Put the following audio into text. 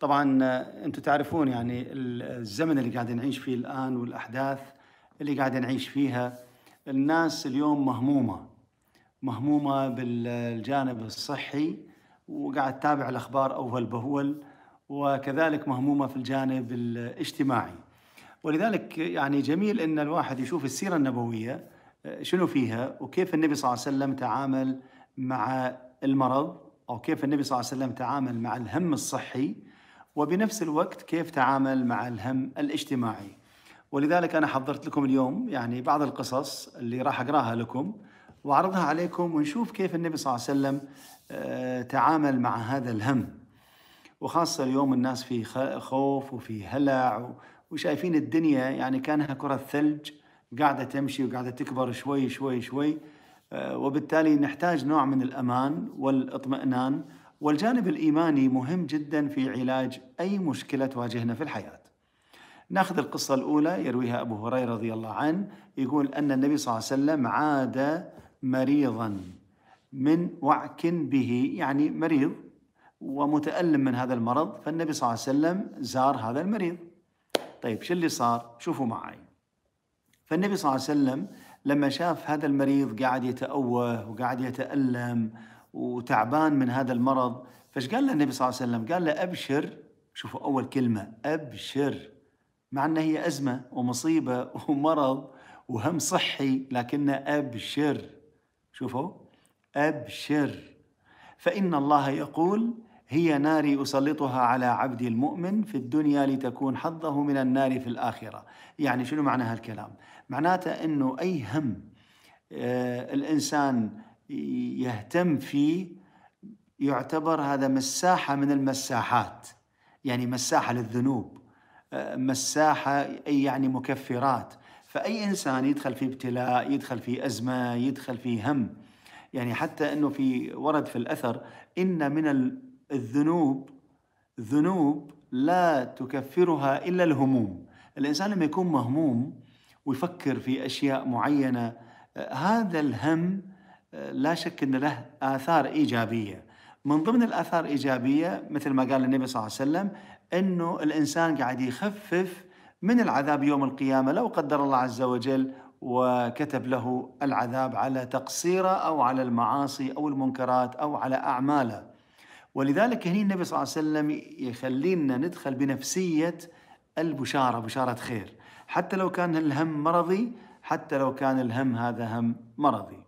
طبعا آه، انتم تعرفون يعني الزمن اللي قاعد نعيش فيه الان والاحداث اللي قاعد نعيش فيها الناس اليوم مهمومه مهمومه بالجانب الصحي وقاعد تتابع الاخبار اول باول وكذلك مهمومه في الجانب الاجتماعي ولذلك يعني جميل ان الواحد يشوف السيره النبويه آه، شنو فيها وكيف النبي صلى الله عليه وسلم تعامل مع المرض او كيف النبي صلى الله عليه وسلم تعامل مع الهم الصحي وبنفس الوقت كيف تعامل مع الهم الاجتماعي ولذلك أنا حضرت لكم اليوم يعني بعض القصص اللي راح أقراها لكم وأعرضها عليكم ونشوف كيف النبي صلى الله عليه وسلم آه، تعامل مع هذا الهم وخاصة اليوم الناس في خوف وفي هلع وشايفين الدنيا يعني كانها كرة ثلج قاعدة تمشي وقاعدة تكبر شوي شوي شوي آه، وبالتالي نحتاج نوع من الأمان والاطمئنان والجانب الايماني مهم جدا في علاج اي مشكله تواجهنا في الحياه. ناخذ القصه الاولى يرويها ابو هريره رضي الله عنه يقول ان النبي صلى الله عليه وسلم عاد مريضا من وعك به يعني مريض ومتالم من هذا المرض فالنبي صلى الله عليه وسلم زار هذا المريض. طيب شو اللي صار؟ شوفوا معي. فالنبي صلى الله عليه وسلم لما شاف هذا المريض قاعد يتأوه وقاعد يتألم وتعبان من هذا المرض فايش قال له النبي صلى الله عليه وسلم قال له أبشر شوفوا أول كلمة أبشر مع أنها هي أزمة ومصيبة ومرض وهم صحي لكنه أبشر شوفوا أبشر فإن الله يقول هي ناري أسلطها على عبدي المؤمن في الدنيا لتكون حظه من النار في الآخرة يعني شنو معنى هالكلام؟ معناته أنه أي هم آه الإنسان يهتم فيه يعتبر هذا مساحة من المساحات يعني مساحة للذنوب مساحة أي يعني مكفرات فأي إنسان يدخل في ابتلاء يدخل في أزمة يدخل في هم يعني حتى أنه في ورد في الأثر إن من الذنوب ذنوب لا تكفرها إلا الهموم الإنسان لما يكون مهموم ويفكر في أشياء معينة هذا الهم لا شك أن له آثار إيجابية من ضمن الآثار الإيجابية مثل ما قال النبي صلى الله عليه وسلم أنه الإنسان قاعد يخفف من العذاب يوم القيامة لو قدر الله عز وجل وكتب له العذاب على تقصيره أو على المعاصي أو المنكرات أو على أعماله ولذلك هنا النبي صلى الله عليه وسلم يخلينا ندخل بنفسية البشارة بشارة خير حتى لو كان الهم مرضي حتى لو كان الهم هذا هم مرضي